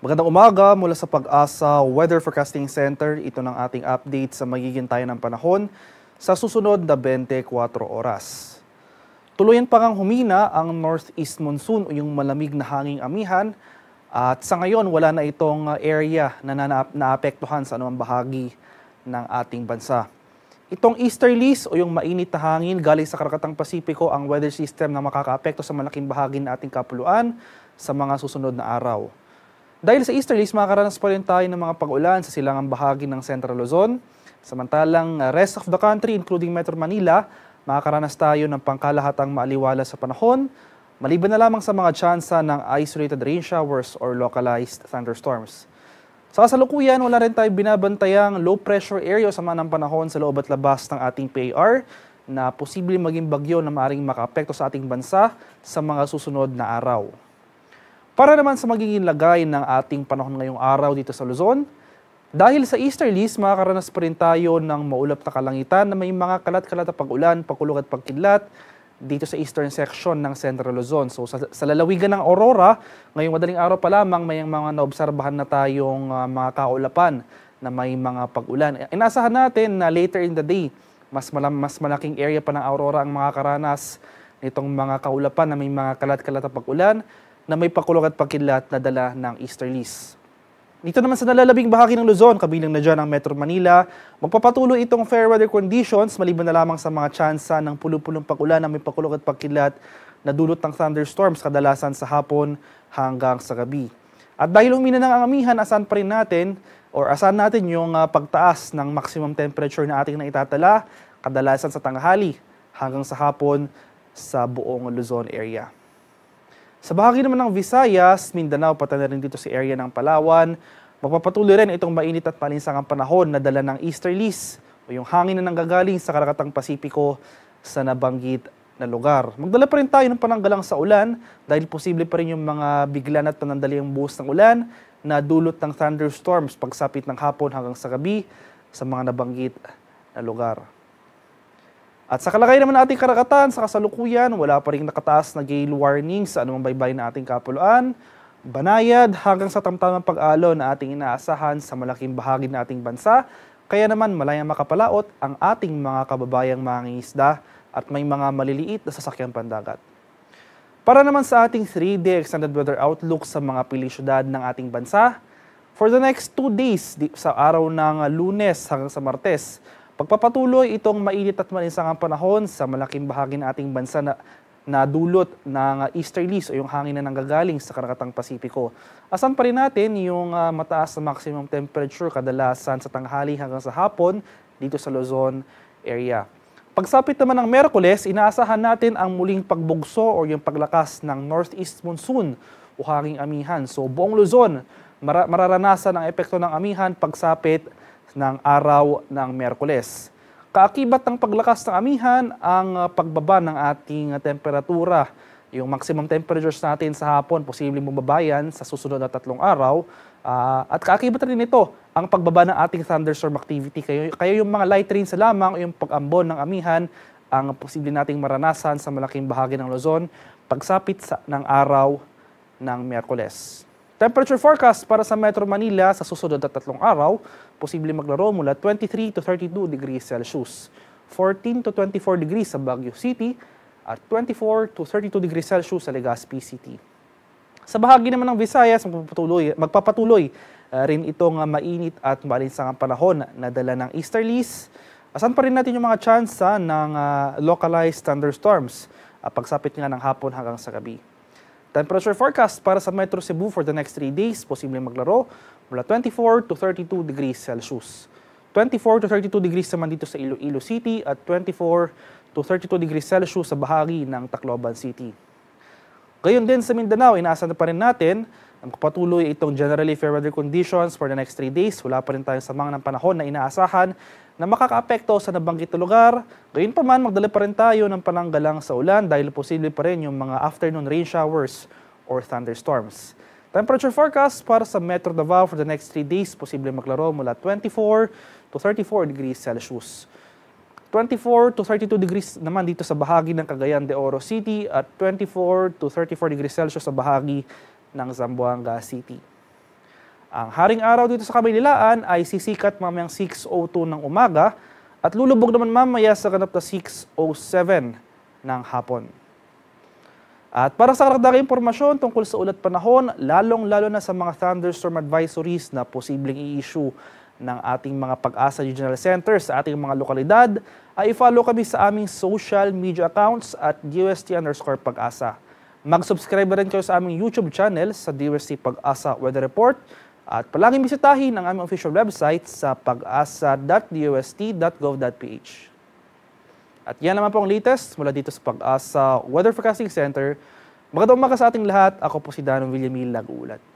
Magandang umaga mula sa Pag-asa Weather Forecasting Center. Ito ng ating update sa magiging tayo ng panahon sa susunod na 24 oras. Tuluyan pa ngang humina ang northeast monsoon o yung malamig na hanging amihan at sa ngayon wala na itong ah, area na naapektuhan sa anumang bahagi ng ating bansa. Itong easterlies o yung mainit na hangin galing sa karakatang Pasipiko ang weather system na makakaapekto sa malaking bahagi ng ating kapuluan sa mga susunod na araw. Dahil sa Easterlies, makakaranas pa rin tayo ng mga pag-ulan sa silangang bahagi ng Central Luzon. Samantalang uh, rest of the country, including Metro Manila, makakaranas tayo ng pangkalahatang maaliwala sa panahon, maliban na lamang sa mga tsansa ng isolated rain showers or localized thunderstorms. Sa kasalukuyan, wala rin tayo binabantayang low pressure area sa manang panahon sa loob at labas ng ating PAR na posibleng maging bagyo na maaring makaapekto sa ating bansa sa mga susunod na araw. Para naman sa magiging lagay ng ating panahon ngayong araw dito sa Luzon, dahil sa Easterlies, makakaranas pa rin tayo ng maulap na kalangitan na may mga kalat-kalat na pag-ulan, pagkulog at pagkidlat dito sa eastern section ng Central Luzon. So sa, sa lalawigan ng Aurora, ngayong madaling araw pa lamang may mga naobserbahan na tayong uh, mga kaulapan na may mga pag-ulan. Inasahan natin na later in the day, mas, malam, mas malaking area pa ng Aurora ang makakaranas nitong mga kaulapan na may mga kalat-kalat na pag-ulan na may pakulong at pakilat na dala ng Easterlies. Dito naman sa nalalabing bahagi ng Luzon, kabilang na dyan ang Metro Manila, magpapatuloy itong fair weather conditions maliban na lamang sa mga tsansa ng pulupulong pakulan na may pakulog at pagkilat na dulot ng thunderstorms kadalasan sa hapon hanggang sa gabi. At dahil humina ng angamihan, asan pa rin natin or asan natin yung uh, pagtaas ng maximum temperature na ating naitatala kadalasan sa tanghali hanggang sa hapon sa buong Luzon area. Sa bahagi naman ng Visayas, Mindanao, pati na rin dito sa area ng Palawan, magpapatuloy rin itong mainit at palinsangang panahon na dala ng easterlies o yung hangin na nanggagaling sa karakatang Pasipiko sa nabanggit na lugar. Magdala pa rin tayo ng pananggalang sa ulan dahil posible pa rin yung mga bigla at panandali ang buhos ng ulan na dulot ng thunderstorms pagsapit ng hapon hanggang sa gabi sa mga nabanggit na lugar. At sa kalagayan naman ng ating karakatan, sa kasalukuyan, wala pa rin nakataas na gale warning sa anumang baybayin na ating kapuluan, banayad hanggang sa tamtamang pag-alo na ating inaasahan sa malaking bahagi ng ating bansa. Kaya naman malayang makapalaot ang ating mga kababayang mangingisda at may mga maliliit na sasakyang pandagat. Para naman sa ating 3-day extended weather outlook sa mga pili syudad ng ating bansa, for the next 2 days sa araw ng lunes hanggang sa martes, Pagpapatuloy itong mainit at ang panahon sa malaking bahagi ng ating bansa na na dulot ng easterlies o yung hangin na nanggagaling sa karagatang Pasipiko. Asan pa rin natin yung uh, mataas na maximum temperature kadalasan sa tanghali hanggang sa hapon dito sa Luzon area. Pagsapit naman ng Merkules, inaasahan natin ang muling pagbugso o yung paglakas ng northeast monsoon o hanging amihan. So buong Luzon, mara- mararanasan ang epekto ng amihan pagsapit ng araw ng Merkules. Kaakibat ng paglakas ng amihan ang ah, pagbaba ng ating ah, temperatura. Yung maximum temperatures natin sa hapon, posibleng bumabayan sa susunod na tatlong araw. Uh, at kaakibat rin ito ang pagbaba ng ating thunderstorm activity. Kaya, kaya yung mga light rains lamang, yung pag-ambon ng amihan, ang posibleng nating maranasan sa malaking bahagi ng Luzon pagsapit sa, ng araw ng Miyerkules. Temperature forecast para sa Metro Manila sa susunod na tatlong araw, posible maglaro mula 23 to 32 degrees Celsius, 14 to 24 degrees sa Baguio City, at 24 to 32 degrees Celsius sa Legazpi City. Sa bahagi naman ng Visayas, magpapatuloy, magpapatuloy uh, rin itong uh, mainit at malinsangang panahon na dala ng easterlies. Asan pa rin natin yung mga chance ng uh, localized thunderstorms uh, pagsapit nga ng hapon hanggang sa gabi. Temperature forecast para sa Metro Cebu for the next 3 days, posibleng maglaro mula 24 to 32 degrees Celsius. 24 to 32 degrees naman dito sa Iloilo City at 24 to 32 degrees Celsius sa bahagi ng Tacloban City. Gayon din sa Mindanao, inaasahan pa rin natin ang Magpapatuloy itong generally fair weather conditions for the next 3 days. Wala pa rin tayong samang ng panahon na inaasahan na makakaapekto sa nabanggit na lugar. man, magdala pa rin tayo ng pananggalang sa ulan dahil posible pa rin yung mga afternoon rain showers or thunderstorms. Temperature forecast para sa Metro Davao for the next 3 days, posible maglaro mula 24 to 34 degrees Celsius. 24 to 32 degrees naman dito sa bahagi ng Cagayan de Oro City at 24 to 34 degrees Celsius sa bahagi ng Zamboanga City. Ang haring araw dito sa Kamaynilaan ay sisikat mamayang 6.02 ng umaga at lulubog naman mamaya sa ganap na 6.07 ng hapon. At para sa karagdagang impormasyon tungkol sa ulat panahon, lalong-lalo na sa mga thunderstorm advisories na posibleng i-issue ng ating mga pag-asa regional center sa ating mga lokalidad, ay follow kami sa aming social media accounts at UST underscore pag-asa. Mag-subscribe rin kayo sa aming YouTube channel sa DRC Pag-asa Weather Report at palaging bisitahin ang aming official website sa pag At yan naman po ang latest mula dito sa Pag-asa Weather Forecasting Center. Magandang umaga sa ating lahat. Ako po si Danong Villamil nag